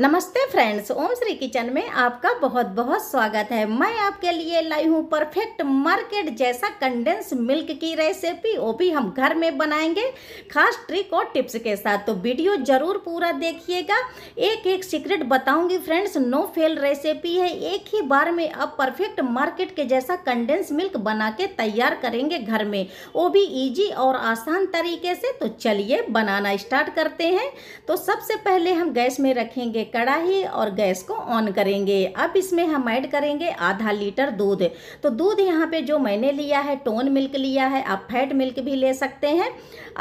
नमस्ते फ्रेंड्स ओम श्री किचन में आपका बहुत बहुत स्वागत है मैं आपके लिए लाई हूँ परफेक्ट मार्केट जैसा कंडेंस मिल्क की रेसिपी वो भी हम घर में बनाएंगे खास ट्रिक और टिप्स के साथ तो वीडियो ज़रूर पूरा देखिएगा एक एक सीक्रेट बताऊंगी फ्रेंड्स नो फेल रेसिपी है एक ही बार में आप परफेक्ट मार्केट के जैसा कंडेंस मिल्क बना के तैयार करेंगे घर में वो भी ईजी और आसान तरीके से तो चलिए बनाना स्टार्ट करते हैं तो सबसे पहले हम गैस में रखेंगे लेंगे और गैस को ऑन करेंगे अब इसमें हम ऐड करेंगे आधा लीटर दूध तो दूध यहाँ पे जो मैंने लिया है टोन मिल्क लिया है आप फैट मिल्क भी ले सकते हैं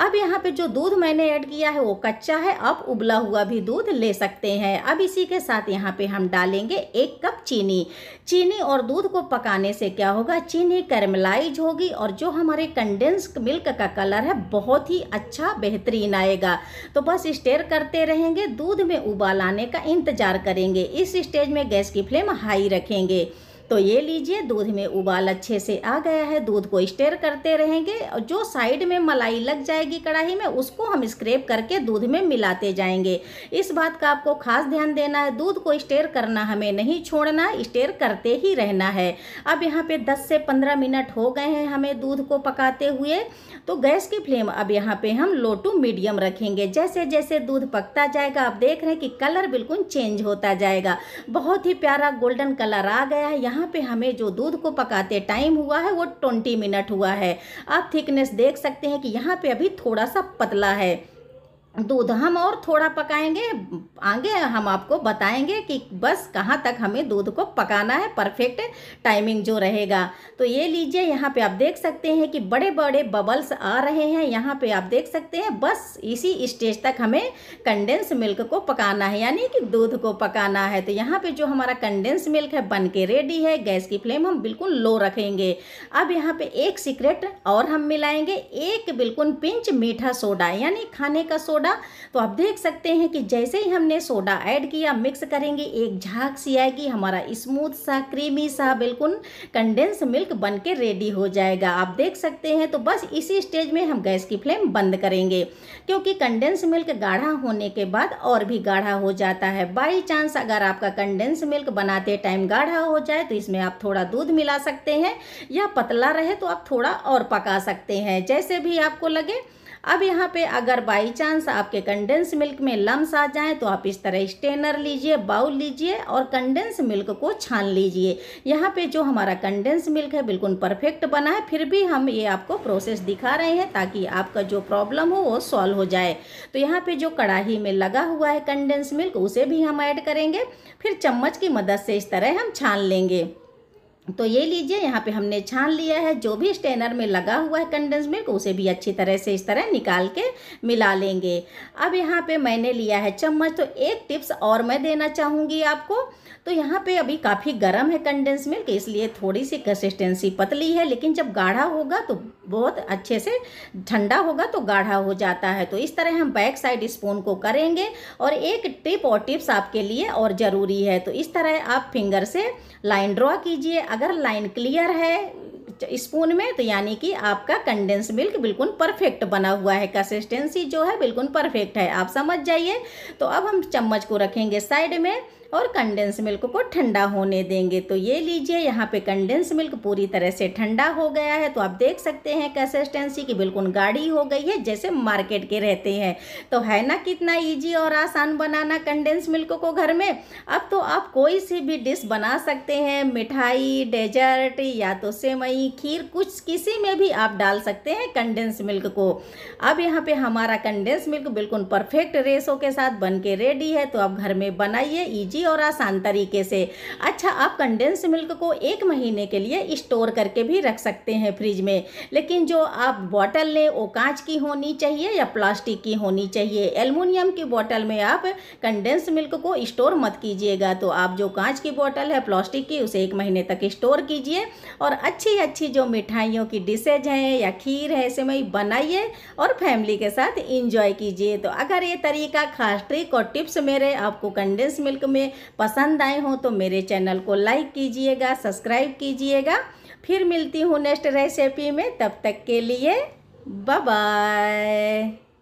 अब यहाँ पे जो दूध मैंने ऐड किया है वो कच्चा है आप उबला हुआ भी दूध ले सकते हैं अब इसी के साथ यहाँ पे हम डालेंगे एक कप चीनी चीनी और दूध को पकाने से क्या होगा चीनी कैरमलाइज होगी और जो हमारे कंडेंस मिल्क का कलर है बहुत ही अच्छा बेहतरीन आएगा तो बस स्टेयर करते रहेंगे दूध में उबाल आने का इंतज़ार करेंगे इस स्टेज में गैस की फ्लेम हाई रखेंगे तो ये लीजिए दूध में उबाल अच्छे से आ गया है दूध को स्टेर करते रहेंगे और जो साइड में मलाई लग जाएगी कढ़ाई में उसको हम स्क्रेप करके दूध में मिलाते जाएंगे इस बात का आपको खास ध्यान देना है दूध को स्टेर करना हमें नहीं छोड़ना स्टेर करते ही रहना है अब यहाँ पे 10 से 15 मिनट हो गए हैं हमें दूध को पकाते हुए तो गैस की फ्लेम अब यहाँ पे हम लो टू मीडियम रखेंगे जैसे जैसे दूध पकता जाएगा आप देख रहे हैं कि कलर बिल्कुल चेंज होता जाएगा बहुत ही प्यारा गोल्डन कलर आ गया है यहाँ यहाँ पे हमें जो दूध को पकाते टाइम हुआ है वो ट्वेंटी मिनट हुआ है आप थिकनेस देख सकते हैं कि यहाँ पे अभी थोड़ा सा पतला है दूध हम और थोड़ा पकाएंगे आगे हम आपको बताएंगे कि बस कहाँ तक हमें दूध को पकाना है परफेक्ट टाइमिंग जो रहेगा तो ये लीजिए यहाँ पे आप देख सकते हैं कि बड़े बड़े बबल्स आ रहे हैं यहाँ पे आप देख सकते हैं बस इसी स्टेज तक हमें कंडेंस मिल्क को पकाना है यानी कि दूध को पकाना है तो यहाँ पर जो हमारा कंडेंस मिल्क है बन के रेडी है गैस की फ्लेम हम बिल्कुल लो रखेंगे अब यहाँ पर एक सीक्रेट और हम मिलाएँगे एक बिल्कुल पिंच मीठा सोडा यानी खाने का सोडा सोडा तो आप देख सकते हैं कि जैसे ही हमने सोडा ऐड किया मिक्स करेंगे एक झाग सी आएगी हमारा स्मूथ सा क्रीमी सा बिल्कुल कंडेंस मिल्क बन के रेडी हो जाएगा आप देख सकते हैं तो बस इसी स्टेज में हम गैस की फ्लेम बंद करेंगे क्योंकि कंडेंस मिल्क गाढ़ा होने के बाद और भी गाढ़ा हो जाता है बाई चांस अगर आपका कंडेंस मिल्क बनाते टाइम गाढ़ा हो जाए तो इसमें आप थोड़ा दूध मिला सकते हैं या पतला रहे तो आप थोड़ा और पका सकते हैं जैसे भी आपको लगे अब यहाँ पे अगर बाई चांस आपके कंडेंस मिल्क में लम्स आ जाएँ तो आप इस तरह स्टेनर लीजिए बाउल लीजिए और कंडेंस मिल्क को छान लीजिए यहाँ पे जो हमारा कंडेंस मिल्क है बिल्कुल परफेक्ट बना है फिर भी हम ये आपको प्रोसेस दिखा रहे हैं ताकि आपका जो प्रॉब्लम हो वो सॉल्व हो जाए तो यहाँ पे जो कढ़ाही में लगा हुआ है कंडेंस मिल्क उसे भी हम ऐड करेंगे फिर चम्मच की मदद से इस तरह हम छान लेंगे तो ये लीजिए यहाँ पे हमने छान लिया है जो भी स्टेनर में लगा हुआ है कंडेंस मिल्क उसे भी अच्छी तरह से इस तरह निकाल के मिला लेंगे अब यहाँ पे मैंने लिया है चम्मच तो एक टिप्स और मैं देना चाहूँगी आपको तो यहाँ पे अभी काफ़ी गर्म है कंडेंस मिल्क इसलिए थोड़ी सी कंसिस्टेंसी पतली है लेकिन जब गाढ़ा होगा तो बहुत अच्छे से ठंडा होगा तो गाढ़ा हो जाता है तो इस तरह हम बैक साइड स्पून को करेंगे और एक टिप और टिप्स आपके लिए और ज़रूरी है तो इस तरह आप फिंगर से लाइन ड्रॉ कीजिए अगर लाइन क्लियर है स्पून में तो यानी कि आपका कंडेंस मिल्क बिल्कुल परफेक्ट बना हुआ है कंसिस्टेंसी जो है बिल्कुल परफेक्ट है आप समझ जाइए तो अब हम चम्मच को रखेंगे साइड में और कंडेंस मिल्क को ठंडा होने देंगे तो ये लीजिए यहाँ पे कंडेंस मिल्क पूरी तरह से ठंडा हो गया है तो आप देख सकते हैं कंसिस्टेंसी की बिल्कुल गाढ़ी हो गई है जैसे मार्केट के रहते हैं तो है ना कितना ईजी और आसान बनाना कंडेंस मिल्क को घर में अब तो आप कोई सी भी डिश बना सकते हैं मिठाई डेजर्ट या तो सेवई खीर कुछ किसी में भी आप डाल सकते हैं कंडेंस मिल्क को अब यहाँ पे हमारा कंडेंस मिल्क बिल्कुल परफेक्ट रेसों के साथ बन के रेडी है तो आप घर में बनाइए ईजी जल्दी और आसान तरीके से अच्छा आप कंडेंस मिल्क को एक महीने के लिए स्टोर करके भी रख सकते हैं फ्रिज में लेकिन जो आप बॉटल लें वो कांच की होनी चाहिए या प्लास्टिक की होनी चाहिए एलमिनियम की बॉटल में आप कंडेंस मिल्क को स्टोर मत कीजिएगा तो आप जो कांच की बॉटल है प्लास्टिक की उसे एक महीने तक स्टोर कीजिए और अच्छी अच्छी जो मिठाइयों की डिशेज हैं या खीर है ऐसे में बनाइए और फैमिली के साथ इंजॉय कीजिए तो अगर ये तरीका खास ट्रिक और टिप्स मेरे आपको कंडेंस मिल्क में पसंद आए हों तो मेरे चैनल को लाइक कीजिएगा सब्सक्राइब कीजिएगा फिर मिलती हूँ नेक्स्ट रेसिपी में तब तक के लिए बाय